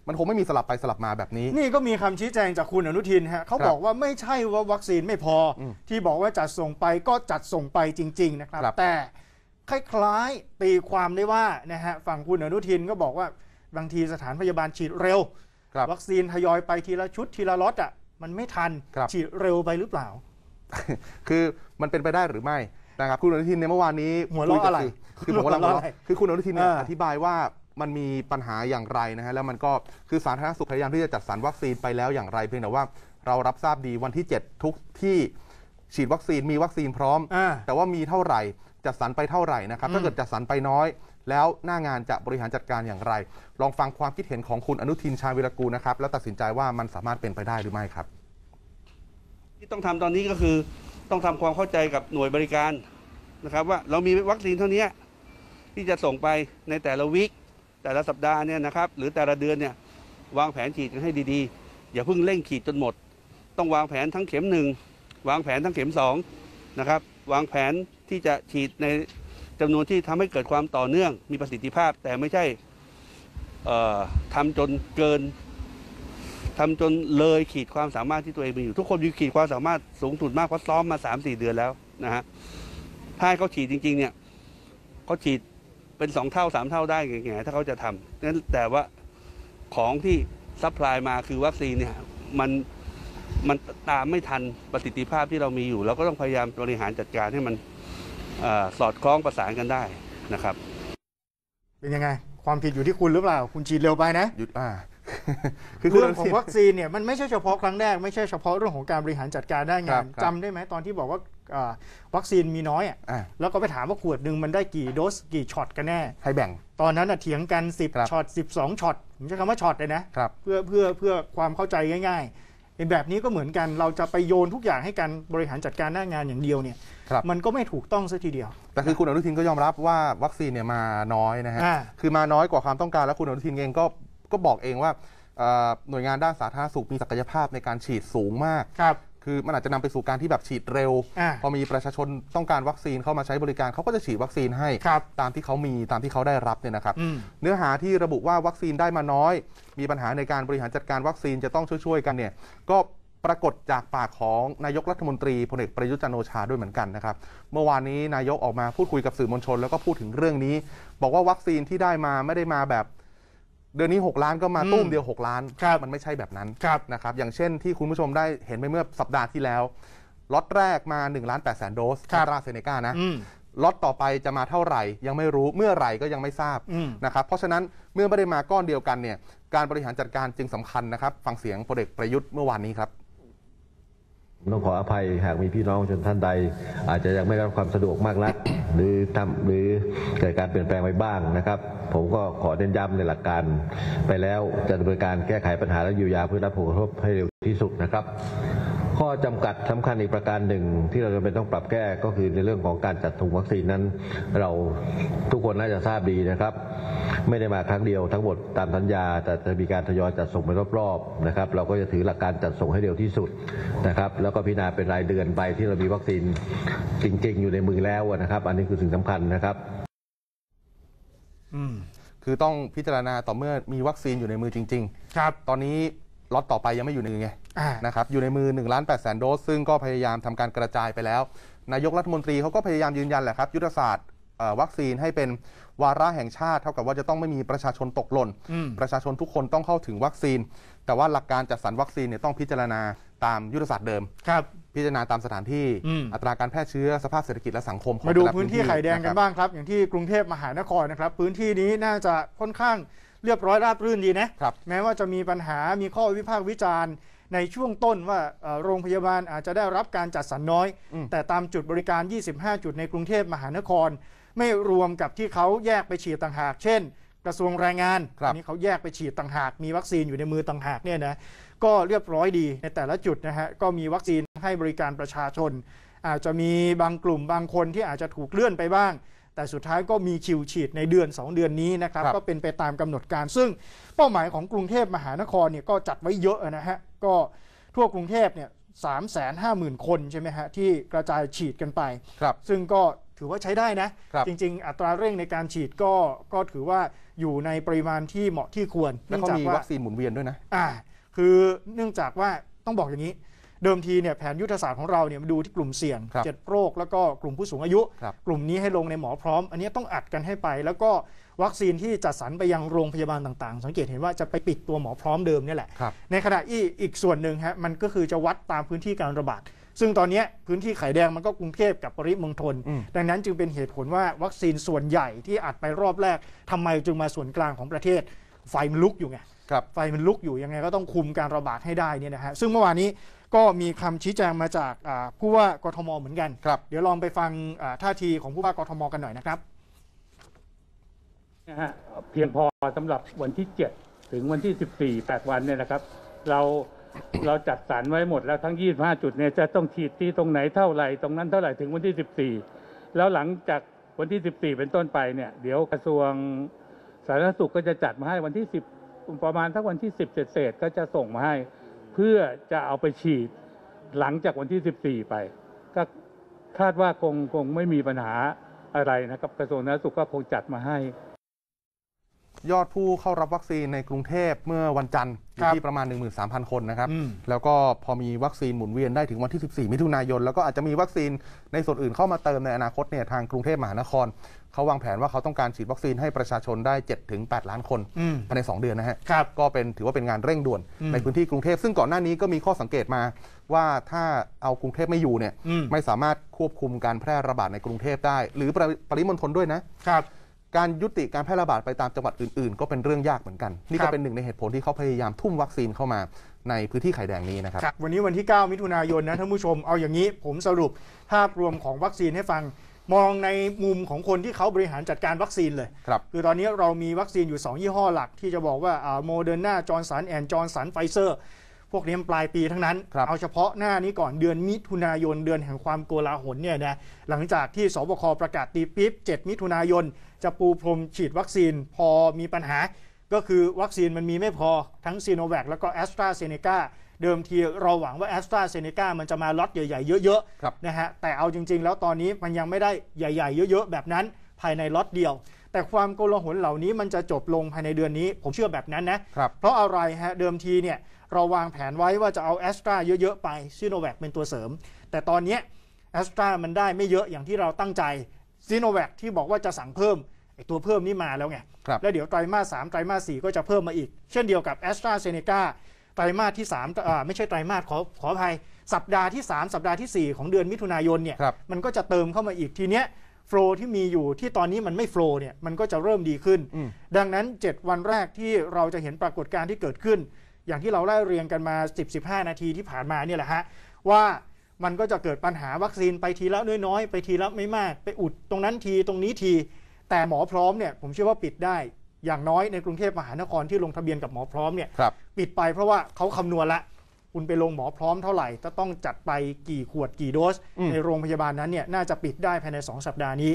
มันคงไม่มีสลับไปสลับมาแบบนี้ นี่ก็มีคำชี้แจงจากคุณอนุทินฮะเขาบบอกว่าไม่ใช่ว่าวัคซีนไม่พออที่บอกว่าจัดส่งไปก็จัดส่งไปจริงๆนะครับครับแต่คล้ายๆตีความได้ว่านะฮะฝั่งคุณอนุทินก็บอกว่าบางทีสถานพยาบาลฉีดเร็วรวัคซีนทยอยไปทีละชุดทีละล็อตอ่ะมันไม่ทันฉีดเร็วไปหรือเปล่า คือมันเป็นไปได้หรือไม่นะครับ คุณอนุทินในเมื่อวานนี้หัวล้ออะไร คือผมว่าเราคือคุณอนุทินเนี่ยอธิบายว่ามันมีปัญหาอย่างไรนะฮะแล้วมันก็คือสาธารณสุขพยายามที่จะจัดสรรวัคซีนไปแล้วอย่างไร เพียงแต่ว่า เรารับทราบดีวันที่ 7 ทุกที่ฉีดวัคซีนมีวัคซีนพร้อมแต่ว่ามีเท่าไหร่จัดสรรไปเท่าไหร่นะครับ ถ้าเกิดจัดสรรไปน้อย แล้วหน้างานจะบริหารจัดการอย่างไร ลองฟังความคิดเห็นของคุณอนุทินชาญวิรกูลนะครับ แล้วตัดสินใจว่ามันสามารถเป็นไปได้หรือไม่ครับ ที่ต้องทำตอนนี้ก็คือต้องทำความเข้าใจกับหน่วยบริการ นะครับว่าเรามีวัคซีนเท่านี้ที่จะส่งไปในแต่ละวิคแต่ละสัปดาห์เนี่ยนะครับหรือแต่ละเดือนเนี่ยวางแผนฉีดกันให้ดี ๆ อย่าเพิ่งเร่งฉีดจนหมด ต้องวางแผนทั้งเข็มหนึ่งวางแผนทั้งเข็มสองนะครับวางแผนที่จะฉีดในจำนวนที่ทำให้เกิดความต่อเนื่อง มีประสิทธิภาพ แต่ไม่ใช่ทำจนเกินทำจนเลยขีดความสามารถที่ตัวเองมีอยู่ ทุกคนมีขีดความสามารถสูงสุดมากเพราะซ้อมมาสสามี่เดือนแล้วนะฮะถ้าเขาฉีดจริงๆเนี่ย เขาฉีดเป็นสองเท่าสามเท่าได้ไงถ้าเขาจะทำนั้นแต่ว่าของที่ซัพพลายมาคือวัคซีนเนี่ยมันมันตามไม่ทันประสิทธิภาพที่เรามีอยู่เราก็ต้องพยายามบริหารจัดการให้มันอสอดคล้องประสานกันได้นะครับ เป็นยังไง ความผิดอยู่ที่คุณหรือเปล่า คุณฉีดเร็วไปนะหยุดอ่าคือเรื่องของวัคซีนเนี่ยมันไม่ใช่เฉพาะครั้งแรกไม่ใช่เฉพาะเรื่องของการบริหารจัดการได้งานจำได้ไหมตอนที่บอกว่าวัคซีนมีน้อยอ่ะแล้วก็ไปถามว่าขวดหนึ่งมันได้กี่โดส กี่ช็อตกันแน่ให้แบ่ง ตอนนั้นเถียงกัน10ช็อต12ช็อตผมใช้คำว่าช็อตเลยนะ เพื่อเพื่อเพื่อความเข้าใจง่ายๆแบบนี้ก็เหมือนกันเราจะไปโยนทุกอย่างให้การบริหารจัดการหน้างานอย่างเดียวเนี่ยมันก็ไม่ถูกต้องซะทีเดียวแต่คือคุณอนุทินก็ยอมรับว่าวัคซีนเนี่ยมาน้อยนะฮะคือมาน้อยกว่าความต้องการแล้วคุณอนุทินเองก็ก็บอกเองว่า หน่วยงานด้านสาธารณสุขมีศักยภาพในการฉีดสูงมาก ครับ คือมันอาจจะนำไปสู่การที่แบบฉีดเร็ว พอมีประชาชนต้องการวัคซีนเข้ามาใช้บริการเขาก็จะฉีดวัคซีนให้ ตามที่เขามีตามที่เขาได้รับเนี่ยนะครับ เนื้อหาที่ระบุว่าวัคซีนได้มาน้อย มีปัญหาในการบริหารจัดการวัคซีนจะต้องช่วยๆกันเนี่ย ก็ปรากฏจากปากของนายกรัฐมนตรีพลเอกประยุจันโอชาด้วยเหมือนกันนะครับ เมื่อวานนี้นายกออกมาพูดคุยกับสื่อมวลชนแล้วก็พูดถึงเรื่องนี้ บอกว่าวัคซีนที่ได้มาไม่ได้มาแบบเดือนนี้ 6 ล้านก็มาตุ้มเดียว 6 ล้าน มันไม่ใช่แบบนั้นนะครับ อย่างเช่นที่คุณผู้ชมได้เห็นไปเมื่อสัปดาห์ที่แล้ว ล็อตแรกมา1ล้าน8แสนโดสอัตราเซเนกานะล็อตต่อไปจะมาเท่าไหร่ ยังไม่รู้ เมื่อไหร่ก็ยังไม่ทราบ นะครับ เพราะฉะนั้นเมื่อไม่ได้มาก้อนเดียวกันเนี่ย การบริหารจัดการจึงสำคัญนะครับ ฟังเสียงพลเอกประยุทธ์เมื่อวานนี้ครับต้องขออภัยหากมีพี่น้องชนท่านใด อาจจะยังไม่ได้รับความสะดวกมากนัก หรือทำหรือเกิดการเปลี่ยนแปลงไปบ้างนะครับ ผมก็ขอเน้นย้ำในหลักการ ไปแล้วจะดำเนินการแก้ไขปัญหาและเยียวยา เพื่อรับผลกระทบให้เร็วที่สุดนะครับข้อจำกัดสำคัญอีกประการหนึ่งที่เราจะเป็นต้องปรับแก้ก็คือในเรื่องของการจัดถุงวัคซีนนั้น เราทุกคนน่าจะทราบดีนะครับ ไม่ได้มาครั้งเดียว ทั้งหมดตามสัญญาแต่จะมีการทยอยจัดส่งไปรอบๆนะครับ เราก็จะถือหลักการจัดส่งให้เร็วที่สุดนะครับ แล้วก็พิจารณาเป็นรายเดือนไปที่เรามีวัคซีนจริงๆ อยู่ในมือแล้วนะครับ อันนี้คือสิ่งสำคัญนะครับอืมคือต้องพิจารณาต่อเมื่อมีวัคซีนอยู่ในมือจริง ๆ ครับตอนนี้ล็อตต่อไปยังไม่อยู่ในมือไงนะครับอยู่ในมือ1นล้านแปดแสนโดส ซึ่งก็พยายามทำการกระจายไปแล้ว นายกรัฐมนตรีเขาก็พยายามยืนยันแหละครับ ยุทธศาสตร์วัคซีนให้เป็นวาระแห่งชาติเท่ากับว่าจะต้องไม่มีประชาชนตกหล่น ประชาชนทุกคนต้องเข้าถึงวัคซีน แต่ว่าหลักการจัดสรรวัคซีนเนี่ยต้องพิจารณาตามยุทธศาสตร์เดิมครับพิจารณาตามสถานที่ออัตราการแพร่เชื้อสภาพเศรษฐกิจและสังคมมาดูพื้นที่ไข่แดงกันบ้างครับอย่าง ที่กรุงเทพมหานครนะครับพื้นที่นี้น่าจะค่อนข้างเรียบร้อยราบรื่นดีนะแม้ว่าจะมีปัญหามีข้อวิพากษ์วิจารณ์ในช่วงต้นว่าโรงพยาบาลอาจจะได้รับการจัดสรรน้อยอแต่ตามจุดบริการ 25 จุดในกรุงเทพมหานคร ไม่รวมกับที่เขาแยกไปฉีดต่างหาก เช่น กระทรวงแรงงานครับอันนี่เขาแยกไปฉีดต่างหาก มีวัคซีนอยู่ในมือต่างหากเนี่ยนะก็เรียบร้อยดีในแต่ละจุดนะฮะก็มีวัคซีนให้บริการประชาชน อาจจะมีบางกลุ่มบางคนที่อาจจะถูกเลื่อนไปบ้างแต่สุดท้ายก็มีคิวฉีดในเดือน 2 เดือนนี้นะครับรบก็เป็นไปตามกำหนดการ ซึ่งเป้าหมายของกรุงเทพมหานครเนี่ยก็จัดไว้เยอะนะฮะ ก็ทั่วกรุงเทพเนี่ยสามแสนห้าหมื่นคนใช่ไหมฮะ ที่กระจายฉีดกันไป ซึ่งก็ถือว่าใช้ได้นะรจริง ๆ อัตราเร่งในการฉีดก็ก็ถือว่าอยู่ในปริมาณที่เหมาะที่ควรเนื่องจากว่าวัคซีนหมุนเวียนด้วยนะอ่าคือเนื่องจากว่าต้องบอกอย่างนี้เดิมทีเนี่ยแผนยุทธศาสตร์ของเราเนี่ยมาดูที่กลุ่มเสี่ยงเจ็ดโรคแล้วก็กลุ่มผู้สูงอายุ กลุ่มนี้ให้ลงในหมอพร้อม อันนี้ต้องอัดกันให้ไปแล้วก็วัคซีนที่จัดสรรไปยังโรงพยาบาลต่าง ๆ สังเกตเห็นว่าจะไปปิดตัวหมอพร้อมเดิมนี่แหละ ในขณะที่อีกส่วนหนึ่งฮะมันก็คือจะวัดตามพื้นที่การระบาด ซึ่งตอนนี้พื้นที่ไข่แดงมันก็กรุงเทพกับปริมณฑลดังนั้นจึงเป็นเหตุผลว่าวัคซีนส่วนใหญ่ที่อัดไปรอบแรกทำไมจึงมาส่วนกลางของประเทศไฟมันลุกอยู่ไงไฟมันลุกอยู่ยังไงก็ต้องคุมการระบาดให้ได้นี่นะฮะซึ่งเมื่อวานนี้ก็มีคำชี้แจงมาจากผู้ว่ากทมเหมือนกันครับเดี๋ยวลองไปฟังท่าทีของผู้ว่ากทม กันหน่อยนะครับนะฮะเพียงพอสำหรับวันที่ 7 ถึงวันที่ 14ดวันเนี่ยนะครับ เราเราจัดสรรไว้หมดแล้วทั้ง25จุดเนี่ยจะต้องฉีดที่ตรงไหนเท่าไหร่ตรงนั้นเท่าไหร่ถึงวันที่ 14 แล้วหลังจากวันที่ 14 เป็นต้นไปเนี่ยเดี๋ยวกระทรวงสาธารณสุขก็จะจัดมาให้วันที่ 10ประมาณทักวันที่ 10เศษก็จะส่งมาให้พื่อจะเอาไปฉีดหลังจากวันที่ 14 ไป ก็คาดว่าคงคงไม่มีปัญหาอะไรนะครับกระทรวงสาธารณสุขก็คงจัดมาให้ยอดผู้เข้ารับวัคซีนในกรุงเทพ เมื่อวันจันทร์อยู่ที่ประมาณ13,000 คนนะครับแล้วก็พอมีวัคซีนหมุนเวียนได้ถึงวันที่ 14 มิถุนายน แล้วก็อาจจะมีวัคซีนในส่วนอื่นเข้ามาเติมในอนาคตเนี่ยทางกรุงเทพมหานคร เขาวางแผนว่าเขาต้องการฉีดวัคซีนให้ประชาชนได้7-8ล้านคนภายใน 2 เดือนนะฮะก็เป็นถือว่าเป็นงานเร่งด่วนในพื้นที่กรุงเทพซึ่งก่อนหน้านี้ก็มีข้อสังเกตมาว่าถ้าเอากรุงเทพไม่อยู่เนี่ยไม่สามารถควบคุมการแพร่ระบาดในกรุงเทพได้ หรือปริมณฑลด้วยนะครับการยุติการแพร่ระบาดไปตามจังหวัดอื่นๆ ก็เป็นเรื่องยากเหมือนกัน นี่ก็เป็นหนึ่งในเหตุผลที่เขาพยายามทุ่มวัคซีนเข้ามาในพื้นที่ไข่แดงนี้นะครับรบวันนี้วันที่ 9มิถุนายนนะท่านผู้ชมเอาอย่างนี้ผมสรุปภาพรวมของวัคซีนให้ฟัง มองในมุมของคนที่เขาบริหารจัดการวัคซีนเลยครับคือตอนนี้เรามีวัคซีนอยู่ 2 ยี่ห้อหลัก ที่จะบอกว่าโมเดอร์นาจอร์นสันแอนจอร์นสันไฟเซอร์พวกนี้มันปลายปีทั้งนั้น เอาเฉพาะหน้านี้ก่อนเดือนมิถุนายนเดือนแห่งความโกลาหลเนี่ยนะ หลังจากที่สบคประกาศตีปิ๊บ7มิถุนายน จะปูพรมฉีดวัคซีนพอมีปัญหา ก็คือวัคซีนมันมีไม่พอทั้งซีโนแวคแล้วก็แอสตราเซเนกา เดิมทีเราหวังว่าแอสตราเซเนกามันจะมาล็อตใหญ่ๆ เยอะๆนะฮะ แต่เอาจริงๆ แล้วตอนนี้มันยังไม่ได้ใหญ่ๆเยอะๆ แบบนั้นภายในล็อตเดียว แต่ความโกลาหลเหล่านี้มันจะจบลงภายในเดือนนี้ ผมเชื่อแบบนั้นนะ เพราะอะไรฮะเดิมทีเนี่ยเราวางแผนไว้ว่าจะเอาแอสตราเยอะๆไปซีโนแวคเป็นตัวเสริม แต่ตอนนี้แอสตรามันได้ไม่เยอะอย่างที่เราตั้งใจซีโนแวคที่บอกว่าจะสั่งเพิ่มไอตัวเพิ่มนี่มาแล้วไงแล้วเดี๋ยวไตรมาสสามไตรมาสสี่ก็จะเพิ่มมาอีก เช่นเดียวกับแอสตราเซเนกาไตรมาสที่3ไม่ใช่ไตรมาสขอขออภัย สัปดาห์ที่ 3 สัปดาห์ที่ 4 ของเดือนมิถุนายนเนี่ยมันก็จะเติมเข้ามาอีกทีเนี้ยโฟลที่มีอยู่ที่ตอนนี้มันไม่โฟลเนี่ยมันก็จะเริ่มดีขึ้นดังนั้น 7 วันแรกที่เราจะเห็นปรากฏการณ์ที่เกิดขึ้นอย่างที่เราไล่เรียงกันมา 10-15 นาทีที่ผ่านมาเนี่ยแหละฮะว่ามันก็จะเกิดปัญหาวัคซีนไปทีละน้อยๆ ไปทีละไม่มากไปอุดตรงนั้นทีตรงนี้ที แต่หมอพร้อมเนี่ยผมเชื่อว่าปิดได้อย่างน้อยในกรุงเทพมหานครที่ลงทะเบียนกับหมอพร้อมเนี่ยปิดไปเพราะว่าเขาคำนวณละคุณไปลงหมอพร้อมเท่าไหร่จะต้องจัดไปกี่ขวดกี่โดส ในโรงพยาบาลนั้นเนี่ยน่าจะปิดได้ภายใน 2 สัปดาห์นี้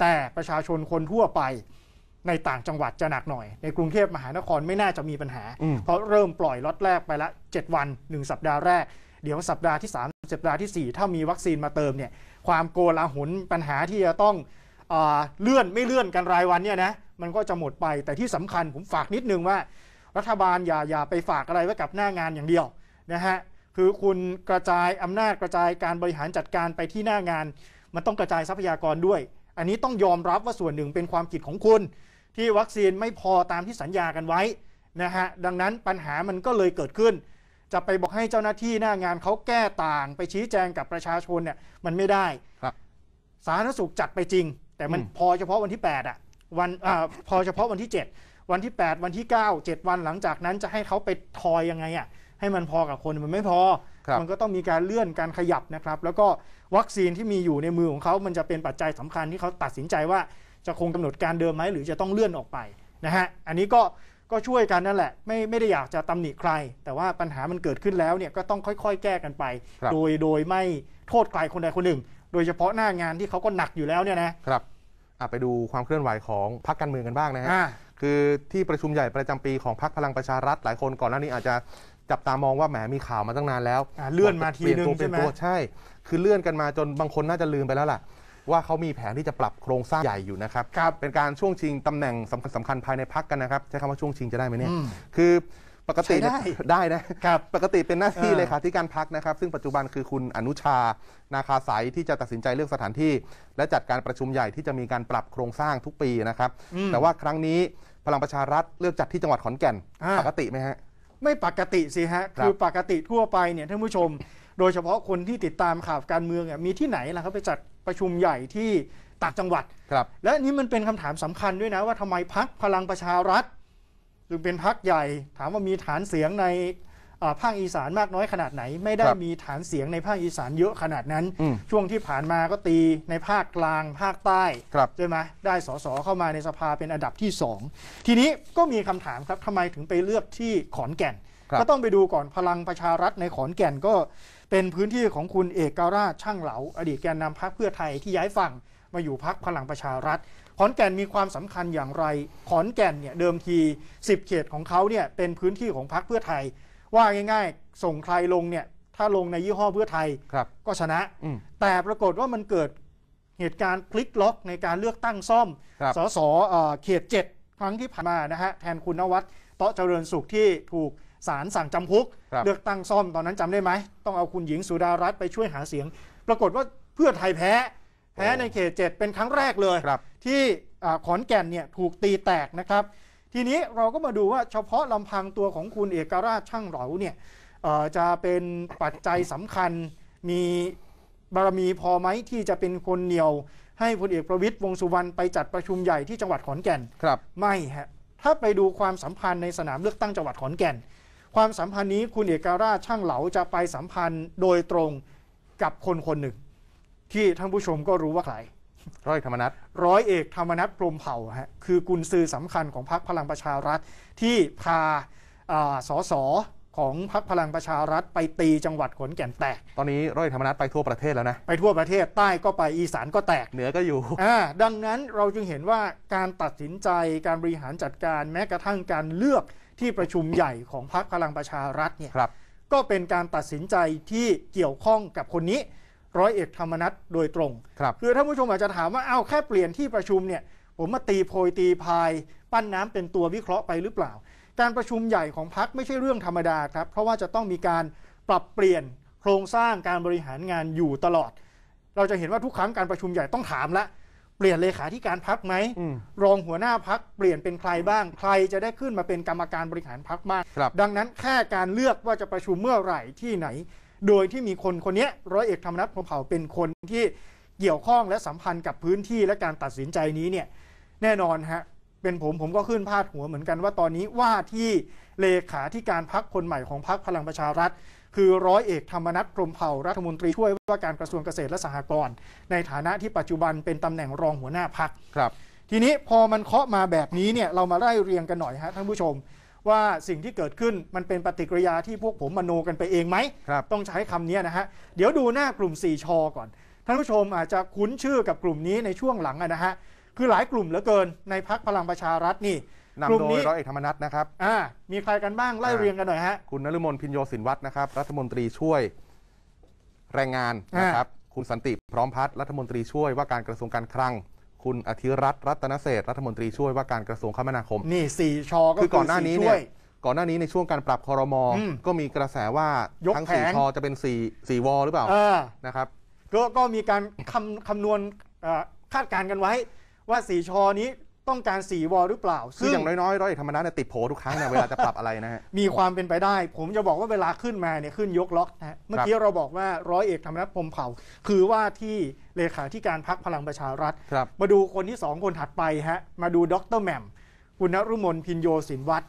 แต่ประชาชนคนทั่วไปในต่างจังหวัดจะหนักหน่อย ในกรุงเทพมหานครไม่น่าจะมีปัญหา เพราะเริ่มปล่อยล็อตแรกไปละ7วัน 1 สัปดาห์แรก เดี๋ยวสัปดาห์ที่ 3 สัปดาห์ที่ 4 ถ้ามีวัคซีนมาเติมเนี่ยความโกลาหลปัญหาที่จะต้องเอเลื่อนไม่เลื่อนกันรายวันเนี่ยนะมันก็จะหมดไปแต่ที่สำคัญผมฝากนิดนึงว่า รัฐบาลอย่าอย่าไปฝากอะไรไว้กับหน้างานอย่างเดียวนะฮะคือคุณกระจายอำนาจกระจายการบริหารจัดการไปที่หน้างาน มันต้องกระจายทรัพยากรด้วย อันนี้ต้องยอมรับว่าส่วนหนึ่งเป็นความผิดของคุณที่วัคซีนไม่พอตามที่สัญญากันไว้นะฮะดังนั้นปัญหามันก็เลยเกิดขึ้น จะไปบอกให้เจ้าหน้าที่หน้างานเขาแก้ต่างไปชี้แจงกับประชาชนเนี่ยมันไม่ได้ครับสาธารณสุขจัดไปจริง แต่มันพอเฉพาะวันที่8อ่ะวันอพอเฉพาะวันที่ 7 วันที่ 8 วันที่ 9 7 วันหลังจากนั้นจะให้เขาไปทอยยังไงอ่ะให้มันพอกับคนมันไม่พอมันก็ต้องมีการเลื่อนการขยับนะครับแล้วก็วัคซีนที่มีอยู่ในมือของเขามันจะเป็นปัจจัยสำคัญที่เขาตัดสินใจว่าจะคงกำหนดการเดิมไหมหรือจะต้องเลื่อนออกไปนะฮะอันนี้ก็ก็ช่วยกันนั่นแหละ ไม่ไม่ได้อยากจะตำหนิใคร แต่ว่าปัญหามันเกิดขึ้นแล้วเนี่ยก็ต้องค่อยๆ แก้กันไป โดยโดยไม่โทษใครคนใดคนหนึ่ง โดยเฉพาะหน้างานที่เขาก็หนักอยู่แล้วเนี่ยนะครับไปดูความเคลื่อนไหวของพรรคการเมืองกันบ้างนะฮะคือที่ประชุมใหญ่ประจำปี ของพรรคพลังประชารัฐหลายคนก่อนหน้านี้อาจจะจับตามองว่าแหมมีข่าวมาตั้งนานแล้วเลื่อนมาทีนึงใช่ไหมใช่ คือเลื่อนกันมาจนบางคนน่าจะลืมไปแล้วล่ะว่าเขามีแผนที่จะปรับโครงสร้างใหญ่อยู่นะครับรบเป็นการช่วงชิงตำแหน่งสำคัญสำคัญภายในพักกันนะครับ ใช้คำว่าช่วงชิงจะได้ไหมเนี่ยคือปกติได้ได้นะครับปกติเป็นหน้าที่เลยค่ะที่การพักนะครับ ซึ่งปัจจุบันคือคุณอนุชา นาคาสายที่จะตัดสินใจเลือกสถานที่ และจัดการประชุมใหญ่ที่จะมีการปรับโครงสร้างทุกปีนะครับแต่ว่าครั้งนี้พลังประชารัฐเลือกจัดที่จังหวัดขอนแก่นปกติไหมฮะไม่ปกติสิฮะคือปกติทั่วไปเนี่ยท่านผู้ชมโดยเฉพาะคนที่ติดตามข่าวการเมืองมีที่ไหนล่ะครับไปจัดประชุมใหญ่ที่ต่างจังหวัดและนี่มันเป็นคำถามสำคัญด้วยนะ ว่าทำไมพักพลังประชารัฐจึงเป็นพักใหญ่ ถามว่ามีฐานเสียงในภาคอีสานมากน้อยขนาดไหน ไม่ได้มีฐานเสียงในภาคอีสานเยอะขนาดนั้น ช่วงที่ผ่านมาก็ตีในภาคกลางภาคใต้ใช่ไหมได้สสเข้ามาในสภาเป็นอันดับที่สองทีนี้ก็มีคำถามครับทำไมถึงไปเลือกที่ขอนแก่นก็ต้องไปดูก่อนพลังประชารัฐ ในขอนแก่นก็เป็นพื้นที่ของคุณเอกการาช่างเหลา อดีตแกนนำพักเพื่อไทยที่ย้ายฝั่งมาอยู่พักพลังประชารัฐ ขอนแก่นมีความสำคัญอย่างไร ขอนแก่นเนี่ยเดิมที 10 เขตของเขาเนี่ยเป็นพื้นที่ของพักเพื่อไทย ว่าง่าย ๆ ส่งใครลงเนี่ยถ้าลงในยี่ห้อเพื่อไทยก็ชนะ แต่ปรากฏว่ามันเกิดเหตุการณ์พลิกล็อกในการเลือกตั้งซ่อมสสเขต7ครั้งที่ผ่านมานะฮะแทนคุณนวัดเตาะเจริญสุขที่ถูกศาลสั่งจำคุกเลือกตั้งซ่อมตอนนั้นจำได้ไหม ต้องเอาคุณหญิงสุดารัตน์ไปช่วยหาเสียง ปรากฏว่าเพื่อไทยแพ้แพ้ในเขตเจ็ดเป็นครั้งแรกเลย ที่ขอนแก่นเนี่ยถูกตีแตกนะครับ ทีนี้เราก็มาดูว่าเฉพาะลำพังตัวของคุณเอกราชช่างเหลาเนี่ยจะเป็นปัจจัยสำคัญ มีบารมีพอไหมที่จะเป็นคนเหนียว ให้พลเอกประวิตยวงสุวรรณไปจัดประชุมใหญ่ที่จังหวัดขอนแก่นครับ ไม่ฮะถ้าไปดูความสัมพันธ์ในสนามเลือกตั้งจังหวัดขอนแก่นความสัมพันธ์นี้คุณเอกราชช่างเหลาจะไปสัมพันธ์โดยตรงกับคนคนหนึ่ง ที่ท่านผู้ชมก็รู้ว่าใคร ร้อยธรรมนัฐร้อยเอกธรรมนัฐพรมเผ่าฮะคือกุญซือสำคัญของพรรคพลังประชารัฐ ที่พาสสของพรรคพลังประชารัฐ ไปตีจังหวัดขนแก่นแตก ตอนนี้ร้อยธรรมนัฐไปทั่วประเทศ แล้วนะ ไปทั่วประเทศ ใต้ก็ไปอีสานก็แตกเหนือก็อยู่อ่าดังนั้นเราจึงเห็นว่าการตัดสินใจการบริหารจัดการแม้กระทั่งการเลือกที่ประชุมใหญ่ของพรรคพลังประชารัฐเนี่ยก็เป็นการตัดสินใจที่เกี่ยวข้องกับคนนี้ ร้อยเอกธรรมนัฐโดยตรงครับคือท่านผู้ชมอาจจะถามว่าเอาแค่เปลี่ยนที่ประชุมเนี่ยผมมาตีโพยตีพาย ปั้นน้ำเป็นตัววิเคราะห์ไปหรือเปล่า การประชุมใหญ่ของพักไม่ใช่เรื่องธรรมดาครับเพราะว่าจะต้องมีการปรับเปลี่ยนโครงสร้างการบริหารงานอยู่ตลอด เราจะเห็นว่าทุกครั้งการประชุมใหญ่ต้องถามละเปลี่ยนเลขาธิการพักไหม รองหัวหน้าพักเปลี่ยนเป็นใครบ้าง ใครจะได้ขึ้นมาเป็นกรรมการบริหารพักบ้างดังนั้นแค่การเลือกว่าจะประชุมเมื่อไหร่ที่ไหน โดยที่มีคนคนนี้ร้อยเอกธรรมนัฐพรมเผ่าเป็นคนที่เกี่ยวข้องและสัมพันธ์กับพื้นที่และการตัดสินใจนี้เนี่ยแน่นอนฮะเป็นผมผมก็ขึ้นพาดหัวเหมือนกันว่าตอนนี้ว่าที่เลขาธิการพักคนใหม่ของพักพลังประชารัฐคือร้อยเอกธรรมนัฐพรมเผ่ารัฐมนตรีช่วยว่าการกระทรวงเกษตรและสหกรณ์ ในฐานะที่ปัจจุบันเป็นตำแหน่งรองหัวหน้าพักครับ ทีนี้พอมันเคาะมาแบบนี้เนี่ยเรามาไล่เรียงกันหน่อยฮะท่านผู้ชม ว่าสิ่งที่เกิดขึ้นมันเป็นปฏิกิริยาที่พวกผมมโนกันไปเองไหมต้องใช้คำนี้นะฮะ เดี๋ยวดูหน้ากลุ่ม 4ชอก่อนท่านผู้ชมอาจจะคุ้นชื่อกับกลุ่มนี้ในช่วงหลังนะฮะคือหลายกลุ่มเหลือเกินในพักพลังประชารัฐนี่นำโดยร้อยเอกธรรมนัฐนะครับ มีใครกันบ้างไล่เรียงกันหน่อยฮะ คุณนฤมลพินโยสินวัฒน์นะครับรัฐมนตรีช่วยแรงงานนะครับ คุณสันติพร้อมพัฒน์รัฐมนตรีช่วยว่า การกระทรวงการคลัง คุณอธิรัตน์รัตนเศษรัฐมนตรีช่วยว่าการกระทรวงคมนาคม นี่สี่ชอก็คือก่อนหน้านี้เนี่ย ก่อนหน้านี้ในช่วงการปรับคอรมอก็มีกระแสว่ายทั้งสี่ชอจะเป็นสี่สี่วอหรือเปล่า นะครับ ก็ก็มีการคำคำนวณคาดการณ์กันไว้ว่าสี่ชอนี้ต้องการสีวอลหรือเปล่าคืออย่างน้อย ๆ ร้อยเอกธรรมนัฐเนี่ยติดโผทุกครั้งเนี่ยเวลาจะปรับอะไรนะฮะ มีความเป็นไปได้ ผมจะบอกว่าเวลาขึ้นมาเนี่ยขึ้นยกล็อกนะเมื่อกี้เราบอกว่าร้อยเอกธรรมนัฐพรมเผ่าคือว่าที่เลขาธิการพักพลังประชารัฐ มาดูคนที่สองคนถัดไปฮะ มาดูดรแหม่มคุณนรุมน พินโยสินวัตร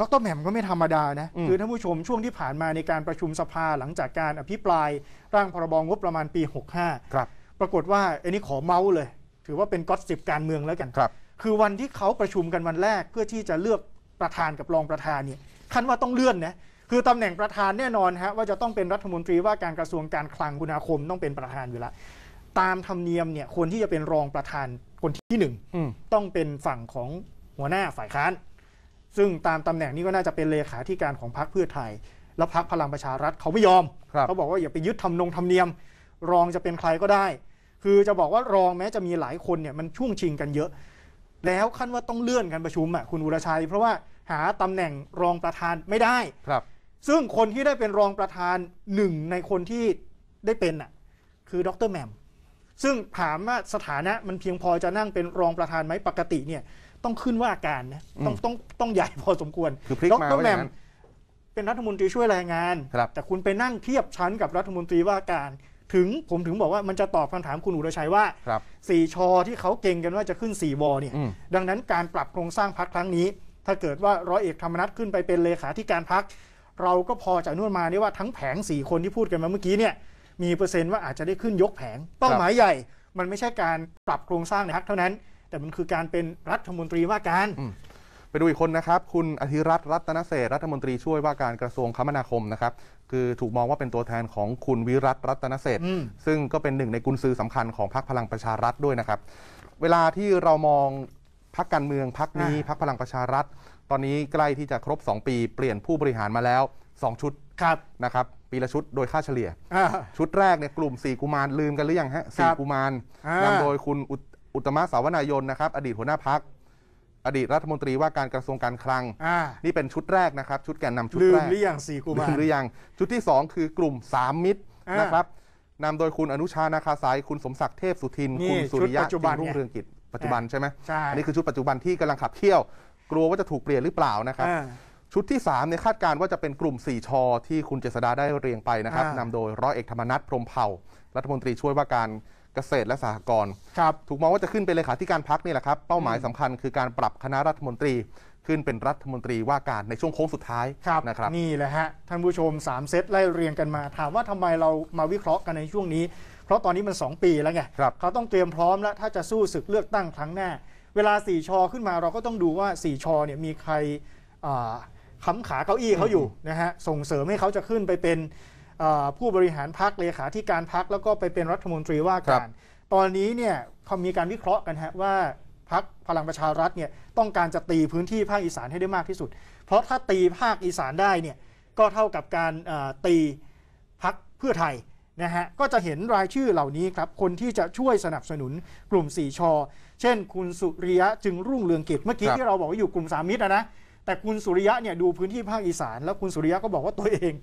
ดรแหม่มก็ไม่ธรรมดานะคือท่านผู้ชมช่วงที่ผ่านมาในการประชุมสภาหลังจากการอภิปรายร่างพรบงบประมาณปี 65 ครับ ปรากฏว่าอันนี้ขอเมาส์เลย ถือว่าเป็นก๊อตสิบการเมืองแล้วกันครับคือวันที่เขาประชุมกันวันแรกเพื่อที่จะเลือกประธานกับรองประธานเนี่ยคันว่าต้องเลื่อนนะคือตำแหน่งประธานแน่นอนฮะว่าจะต้องเป็นรัฐมนตรีว่าการกระทรวงการคลังคุณาคมต้องเป็นประธานอยู่แล้วตามธรรมเนียมเนี่ยคนที่จะเป็นรองประธานคนที่หนึ่งต้องเป็นฝั่งของหัวหน้าฝ่ายค้าน ซึ่งตามตำแหน่งนี้ก็น่าจะเป็นเลขาธิการของพรรคเพื่อไทยแล้วพรรคพลังประชารัฐเขาไม่ยอมเขาบอกว่าอย่าไปยึดทำนงทำเนียม รองจะเป็นใครก็ได้ คือจะบอกว่ารองแม้จะมีหลายคนเนี่ยมันช่วงชิงกันเยอะแล้วขั้นว่าต้องเลื่อนการประชุมอ่ะคุณอุรชัย เพราะว่าหาตำแหน่งรองประธานไม่ได้ครับ ซึ่งคนที่ได้เป็นรองประธานหนึ่งในคนที่ได้เป็นอ่ะคือดรแมมซึ่งถามว่าสถานะมันเพียงพอจะนั่งเป็นรองประธานไหมปกติเนี่ย ต้องขึ้นว่าการนะต้องต้องต้องใหญ่พอสมควรคือพริกมาแมมเป็นรัฐมนตรีช่วยแรงงานแต่คุณไปนั่งเทียบชั้นกับรัฐมนตรีว่าการถึงผมถึงบอกว่ามันจะตอบคำถามคุณอุรชัยว่าสี่ชอที่เขาเก่งกันว่าจะขึ้นสี่วอเนี่ยดังนั้นการปรับโครงสร้างพักครั้งนี้ ถ้าเกิดว่าร้อยเอกธรรมนัฐขึ้นไปเป็นเลขาธิการพัก เราก็พอจะนวดมาได้ว่าทั้งแผงสี่คนที่พูดกันมาเมื่อกี้เนี่ยมีเปอร์เซ็นต์ว่าอาจจะได้ขึ้นยกแผงเป้าหมายใหญ่ มันไม่ใช่การปรับโครงสร้างในพักเท่านั้น แต่มันคือการเป็นรัฐมนตรีว่าการดูอีกคนนะครับ คุณอธิรัตน์รัตนเศษรัฐมนตรีช่วยว่าการกระทรวงคมนาคมนะครับคือถูกมองว่าเป็นตัวแทนของคุณ วิรัตรัตนเศษซึ่งก็เป็นหนึ่งในกุญซือสำคัญของพรรคพลังประชารัฐด้วยนะครับ เวลาที่เรามองพรรคการเมืองพรรคนี้พรรคพลังประชารัฐตอนนี้ใกล้ที่จะครบ2ปีเปลี่ยนผู้บริหารมาแล้ว 2 ชุดนะครับปีละชุดโดยค่าเฉลี่ยชุดแรกเนี่ยกลุ่ม4กุมารลืมกันหรือยังฮะสี่กุมารนำโดยคุณอุตมะสาวนายนนะครับอดีตหัวหน้าพักอดีตรัฐมนตรีว่าการกระทรวงการคลังนี่เป็นชุดแรกนะครับ ชุดแกนนำชุดลืมแรกหรือยังสี่กุมารลืมหรือยังชุดที่ 2 คือกลุ่ม 3 มิตรนะครับนำโดยคุณอนุชานาคาสายคุณสมศักดิ์เทพสุทิน คุณสุริยะจจงรุ่งเรืองกิจ ปัจจุบันใช่ไหมใช่อันนี้คือชุดปัจจุบันที่กำลังขับเคี่ยวกลัวว่าจะถูกเปลี่ยนหรือเปล่านะครับชุดที่3เนี่ยคาดการณ์ว่าจะเป็นกลุ่ม 4ชอที่คุณเจษดาได้เรียงไปนะครับานำโดยร้อยเอกธรรมนัฐพรมเผ่า รัฐมนตรีช่วยว่าการเกษตรและสหกรณ์ ครับ ถูกมองว่าจะขึ้นเป็นเลขาธิการพักนี่แหละครับ เป้าหมายสำคัญคือการปรับคณะรัฐมนตรีขึ้นเป็นรัฐมนตรีว่าการในช่วงโค้งสุดท้ายครับนะครับนี่แหละฮะ ท่านผู้ชม 3 เซตไล่เรียงกันมา ถามว่าทำไมเรามาวิเคราะห์กันในช่วงนี้ เพราะตอนนี้มัน 2 ปีแล้วไงครับเขาต้องเตรียมพร้อมแล้วถ้าจะสู้ศึกเลือกตั้งครั้งหน้าเวลาสี่ชอขึ้นมาเราก็ต้องดูว่าสี่ชอเนี่ยมีใครค้ำขาเก้าอี้เขาอยู่นะฮะส่งเสริมให้เขาจะขึ้นไปเป็นผู้บริหารพักเลขาธิการพักแล้วก็ไปเป็นรัฐมนตรีว่าการ ตอนนี้เนี่ยเขามีการวิเคราะห์กันฮะว่าพักพลังประชารัฐเนี่ยต้องการจะตีพื้นที่ภาคอีสานให้ได้มากที่สุด เพราะถ้าตีภาคอีสานได้เนี่ยก็เท่ากับการตีพักเพื่อไทยนะฮะ ก็จะเห็นรายชื่อเหล่านี้ครับ คนที่จะช่วยสนับสนุนกลุ่มสี่ชอเช่นคุณสุริยะจึงรุ่งเรืองกิจเมื่อกี้ที่เราบอกว่าอยู่กลุ่มสามมิตรนะนะ แต่คุณสุริยะเนี่ยดูพื้นที่ภาคอีสาน แล้วคุณสุริยะก็บอกว่าตัวเอง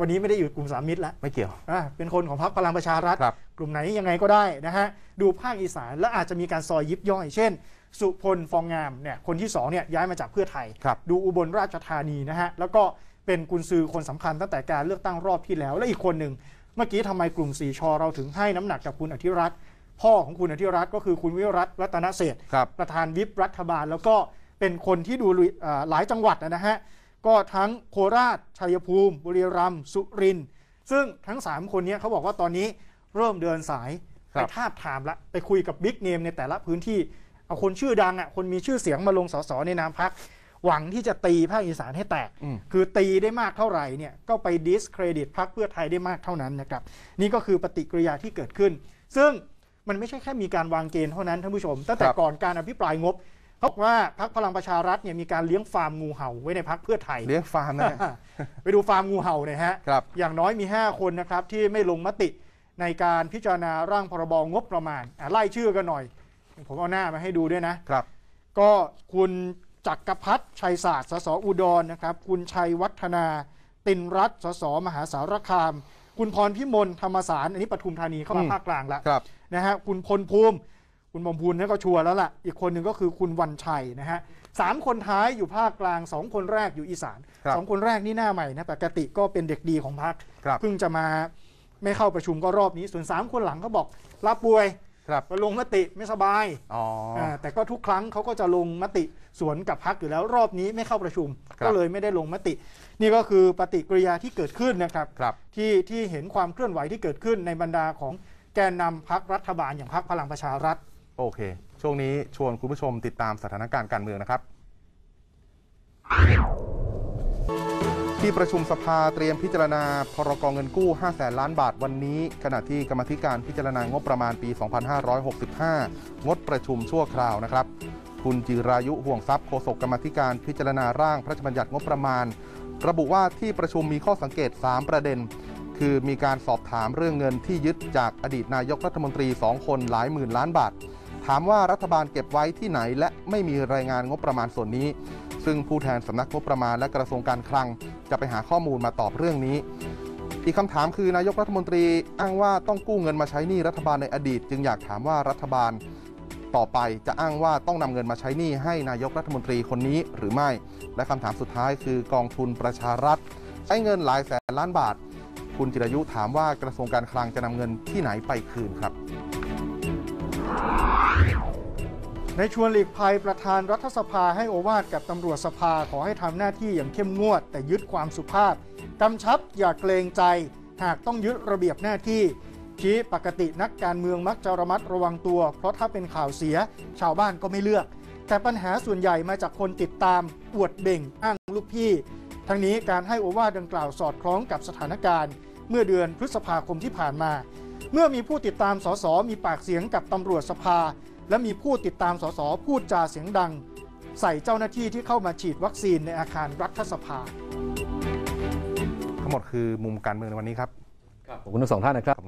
วันนี้ไม่ได้อยู่กลุ่มสามมิตรแล้วไม่เกี่ยวเป็นคนของพรรคพลังประชารัฐ กลุ่มไหนยังไงก็ได้นะฮะดูภาคอีสานและอาจจะมีการซอยยิบย่อย เช่น สุพลฟองงามเนี่ยคนที่สองเนี่ยย้ายมาจากเพื่อไทย ดูอุบลราชธานีนะฮะแล้วก็เป็นกุนซือคนสำคัญตั้งแต่การเลือกตั้งรอบที่แล้ว และอีกคนหนึ่ง เมื่อกี้ทำไมกลุ่มสีชอเราถึงให้น้ำหนักกับคุณอธิรัตน์พ่อของคุณอธิรัตน์ก็คือคุณวิรัตรัตนเศษประธานวิปรัฐบาล แล้วก็เป็นคนที่ดูหลายจังหวัดนะฮะก็ทั้งโคราชชัยภูมิ บุรีรัมย์สุรินทร์ซึ่งทั้ง 3 คนนี้เขาบอกว่าตอนนี้เริ่มเดินสาย ไปทาบถามละไปคุยกับบิ๊กเนมในแต่ละพื้นที่เอาคนชื่อดังอ่ะคนมีชื่อเสียงมาลงสสในนามพัก หวังที่จะตีภาคอีสานให้แตก คือตีได้มากเท่าไหร่เนี่ยก็ไปดิสเครดิตพักเพื่อไทยได้มากเท่านั้นนะครับนี่ก็คือปฏิกิริยาที่เกิดขึ้น ซึ่งมันไม่ใช่แค่มีการวางเกณฑ์เท่านั้นท่านผู้ชมตั้งแต่ก่อนการอภิปรายงบเขาบอกว่าพักพลังประชารัฐเนี่ยมีการเลี้ยงฟาร์มงูเห่าไว้ในพักเพื่อไทยเลี้ยงฟาร์มนะไปดูฟาร์มงูเห่าหน่อยฮะครับอย่างน้อยมี 5 คนนะครับที่ไม่ลงมติในการพิจารณาร่างพรบงบประมาณอ่ะไล่ชื่อกันหน่อย ผมเอาหน้ามาให้ดูด้วยนะครับก็คุณจักรพัฒชัยศาสตร์สสอุดรนะครับ คุณชัยวัฒนาตินรัตน์สสมหาสารคามคุณพรพิมลธรรมสารอันนี้ปทุมธานีเข้ามาภาคกลางละครับนะฮะคุณพลภูมิคุณบอมบูนนี่ก็ชัวร์แล้วล่ะ อีกคนหนึ่งก็คือคุณวันชัยนะฮะสามคนท้ายอยู่ภาคกลางสองคนแรกอยู่อีสานสองคนแรกนี่หน้าใหม่นะปกติก็เป็นเด็กดีของพรรคเพิ่งจะมาไม่เข้าประชุมก็รอบนี้ ส่วนสามคนหลังเขาบอกรับป่วย ครับลงมติไม่สบายแต่ก็ทุกครั้งเขาก็จะลงมติสวนกับพักอยู่แล้วรอบนี้ไม่เข้าประชุม ก็เลยไม่ได้ลงมติ นี่ก็คือปฏิกิริยาที่เกิดขึ้นนะครับรบที่ที่เห็นความเคลื่อนไหวที่เกิดขึ้น ในบรรดาของแกนนำพักรัฐบาลอย่างพักพลังประชารัฐโอเค ช่วงนี้ชวนคุณผู้ชมติดตามสถานการณ์การเมืองนะครับ ที่ประชุมสภาเตรียมพิจารณาพรกองเงินกู้5แสนล้านบาทวันนี้ ขณะที่กรรมธิการพิจารณางบประมาณปี 2565งดประชุมชั่วคราวนะครับ คุณจิรายุห่วงทรัพย์โฆษกกรรมธิการพิจารณาร่างพระราชบัญญัติงบประมาณ ระบุว่าที่ประชุมมีข้อสังเกต 3 ประเด็น คือมีการสอบถามเรื่องเงินที่ยึดจากอดีตนายกรัฐมนตรี 2 คนหลายหมื่น ล้านบาทถามว่ารัฐบาลเก็บไว้ที่ไหน และไม่มีรายงานงบประมาณส่วนนี้ ซึ่งผู้แทนสำนักงบประมาณและกระทรวงการคลังจะไปหาข้อมูลมาตอบเรื่องนี้อีกคำถามคือนายกรัฐมนตรีอ้างว่าต้องกู้เงินมาใช้หนี้รัฐบาลในอดีตจึงอยากถามว่ารัฐบาลต่อไปจะอ้างว่าต้องนำเงินมาใช้หนี้ให้นายกรัฐมนตรีคนนี้หรือไม่ และคำถามสุดท้ายคือกองทุนประชารัฐ ใช้เงินหลายแสนล้านบาท คุณจิรายุถามว่ากระทรวงการคลังจะนำเงินที่ไหนไปคืนครับในชวนหลีกภัยประธานรัฐสภาให้โอวาทกับตำรวจสภาขอให้ทำหน้าที่อย่างเข้มงวดแต่ยึดความสุภาพ กำชับอย่าเกรงใจ หากต้องยึดระเบียบหน้าที่ชี้ปกตินักการเมืองมักจะระมัดระวังตัว เพราะถ้าเป็นข่าวเสีย ชาวบ้านก็ไม่เลือก แต่ปัญหาส่วนใหญ่มาจากคนติดตาม อวดเบ่ง อ้างลูกพี่ ทั้งนี้การให้โอวาทดังกล่าวสอดคล้องกับสถานการณ์ เมื่อเดือนพฤษภาคมที่ผ่านมา เมื่อมีผู้ติดตามสสมีปากเสียงกับตำรวจสภาและมีผู้ติดตามสสพูดจาเสียงดัง ใส่เจ้าหน้าที่ที่เข้ามาฉีดวัคซีนในอาคารรัฐสภาทั้งหมดคือมุมการเมืองในวันนี้ครับขอบคุณทั้งสองท่านนะครับ